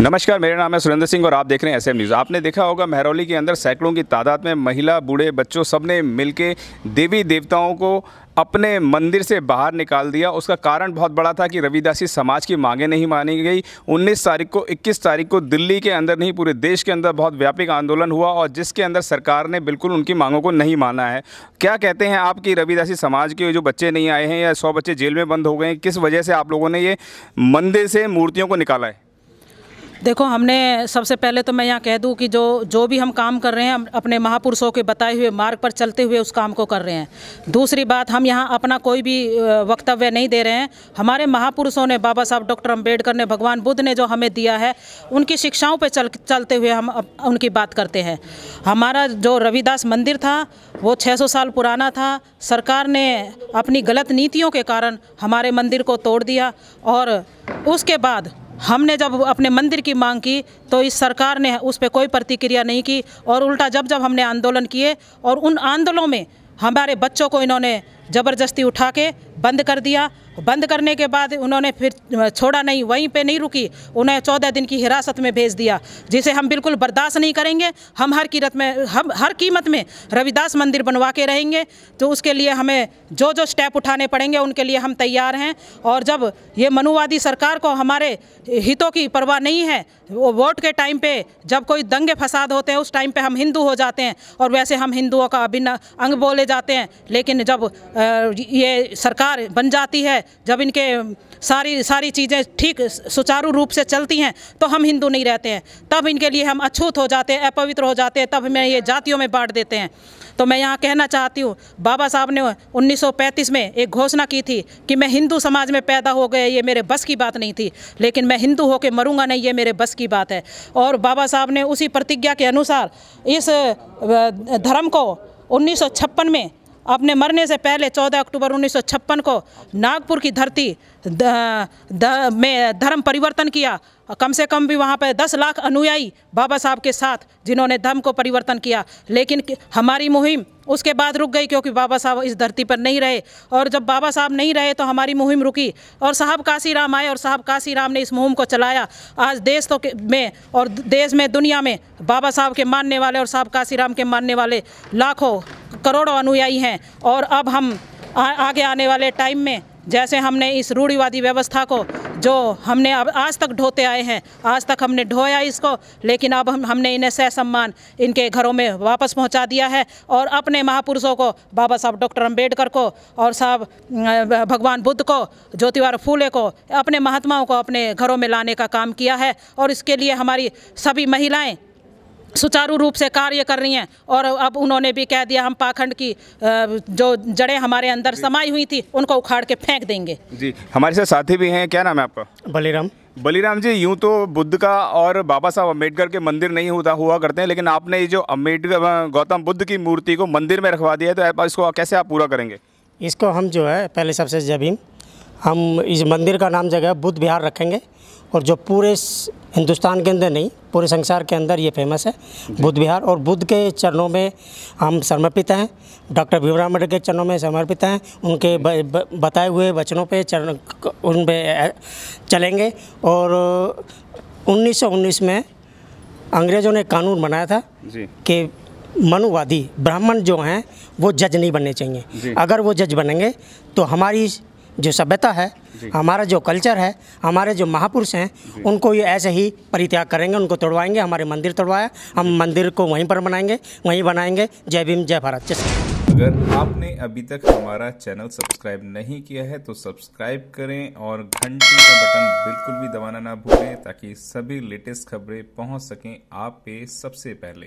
नमस्कार मेरा नाम है सुरेंद्र सिंह और आप देख रहे हैं एसएम न्यूज़ आपने देखा होगा महरौली के अंदर सैकड़ों की तादाद में महिला बूढ़े बच्चों सब ने मिल देवी देवताओं को अपने मंदिर से बाहर निकाल दिया उसका कारण बहुत बड़ा था कि रविदासी समाज की मांगे नहीं मानी गई 19 तारीख को 21 तारीख को दिल्ली के अंदर नहीं पूरे देश के अंदर बहुत व्यापक आंदोलन हुआ और जिसके अंदर सरकार ने बिल्कुल उनकी मांगों को नहीं माना है क्या कहते हैं आप कि रविदासी समाज के जो बच्चे नहीं आए हैं या सौ बच्चे जेल में बंद हो गए हैं किस वजह से आप लोगों ने ये मंदिर से मूर्तियों को निकाला है देखो हमने सबसे पहले तो मैं यहाँ कह दूँ कि जो जो भी हम काम कर रहे हैं हम अपने महापुरुषों के बताए हुए मार्ग पर चलते हुए उस काम को कर रहे हैं दूसरी बात हम यहाँ अपना कोई भी वक्तव्य नहीं दे रहे हैं हमारे महापुरुषों ने बाबा साहब डॉक्टर अम्बेडकर ने भगवान बुद्ध ने जो हमें दिया है उनकी शिक्षाओं पर चल चलते हुए हम उनकी बात करते हैं हमारा जो रविदास मंदिर था वो छः साल पुराना था सरकार ने अपनी गलत नीतियों के कारण हमारे मंदिर को तोड़ दिया और उसके बाद हमने जब अपने मंदिर की मांग की तो इस सरकार ने उस पर कोई प्रतिक्रिया नहीं की और उल्टा जब जब हमने आंदोलन किए और उन आंदोलनों में हमारे बच्चों को इन्होंने ज़बरदस्ती उठा के बंद कर दिया बंद करने के बाद उन्होंने फिर छोड़ा नहीं वहीं पे नहीं रुकी उन्हें चौदह दिन की हिरासत में भेज दिया जिसे हम बिल्कुल बर्दाश्त नहीं करेंगे हम हर कीमत में हम हर कीमत में रविदास मंदिर बनवा के रहेंगे तो उसके लिए हमें जो जो स्टेप उठाने पड़ेंगे उनके लिए हम तैयार हैं और जब ये मनुवादी सरकार को हमारे हितों की परवाह नहीं है वो वोट के टाइम पर जब कोई दंगे फसाद होते हैं उस टाइम पर हम हिंदू हो जाते हैं और वैसे हम हिंदुओं का अभिन्न अंग बोले जाते हैं लेकिन जब ये सरकार सरकार बन जाती है जब इनके सारी सारी चीज़ें ठीक सुचारू रूप से चलती हैं तो हम हिंदू नहीं रहते हैं तब इनके लिए हम अछूत हो जाते हैं अपवित्र हो जाते हैं तब हमें ये जातियों में बांट देते हैं तो मैं यहाँ कहना चाहती हूँ बाबा साहब ने 1935 में एक घोषणा की थी कि मैं हिंदू समाज में पैदा हो गया ये मेरे बस की बात नहीं थी लेकिन मैं हिंदू होकर मरूंगा नहीं ये मेरे बस की बात है और बाबा साहब ने उसी प्रतिज्ञा के अनुसार इस धर्म को उन्नीस में अपने मरने से पहले 14 अक्टूबर 1956 को नागपुर की धरती में धर्म परिवर्तन किया कम से कम भी वहाँ पर दस लाख अनुयायी बाबा साहब के साथ जिन्होंने धर्म को परिवर्तन किया लेकिन हमारी मुहिम उसके बाद रुक गई क्योंकि बाबा साहब इस धरती पर नहीं रहे और जब बाबा साहब नहीं रहे तो हमारी मुहिम रुकी और साहब काशीराम आए और साहब काशीराम ने इस मुहिम को चलाया आज देश तो में और देश में दुनिया में बाबा साहब के मानने वाले और साहब काशीराम के मानने वाले लाखों करोड़ों अनुयायी हैं और अब हम आ, आगे आने वाले टाइम में जैसे हमने इस रूढ़ीवादी व्यवस्था को जो हमने अब आज तक ढोते आए हैं आज तक हमने ढोया इसको लेकिन अब हम हमने इन्हें सह सम्मान इनके घरों में वापस पहुंचा दिया है और अपने महापुरुषों को बाबा साहब डॉक्टर अंबेडकर को और साहब भगवान बुद्ध को ज्योतिवार फूले को अपने महात्माओं को अपने घरों में लाने का काम किया है और इसके लिए हमारी सभी महिलाएँ सुचारू रूप से कार्य कर रही हैं और अब उन्होंने भी कह दिया हम पाखंड की जो जड़ें हमारे अंदर समाई हुई थी उनको उखाड़ के फेंक देंगे जी हमारे साथ साथी भी हैं क्या नाम है आपका बलीराम बलीराम जी यूं तो बुद्ध का और बाबा साहब अम्बेडकर के मंदिर नहीं होता हुआ करते हैं लेकिन आपने ये जो अम्बेडकर गौतम बुद्ध की मूर्ति को मंदिर में रखवा दिया है तो आप इसको कैसे आप पूरा करेंगे इसको हम जो है पहले सबसे जबीन हम इस मंदिर का नाम जगह बुद्ध बिहार रखेंगे और जो पूरे हिंदुस्तान के अंदर नहीं पूरे संसार के अंदर ये फेमस है बुद्ध विहार और बुद्ध के चरणों में हम समर्पित हैं डॉक्टर भीमराव अम्बेडकर के चरणों में समर्पित हैं उनके ब, ब, बताए हुए वचनों पे चरण उन पे चलेंगे और 1919 में अंग्रेज़ों ने कानून बनाया था कि मनुवादी ब्राह्मण जो हैं वो जज नहीं बनने चाहिए अगर वो जज बनेंगे तो हमारी जो सभ्यता है हमारा जो कल्चर है हमारे जो महापुरुष हैं उनको ये ऐसे ही परित्याग करेंगे उनको तोड़वाएंगे हमारे मंदिर तोड़वाया हम मंदिर को वहीं पर बनाएंगे वहीं बनाएंगे जय भीम जय भारत जय अगर आपने अभी तक हमारा चैनल सब्सक्राइब नहीं किया है तो सब्सक्राइब करें और घंटी का बटन बिल्कुल भी दबाना ना भूलें ताकि सभी लेटेस्ट खबरें पहुंच सकें आप पे सबसे पहले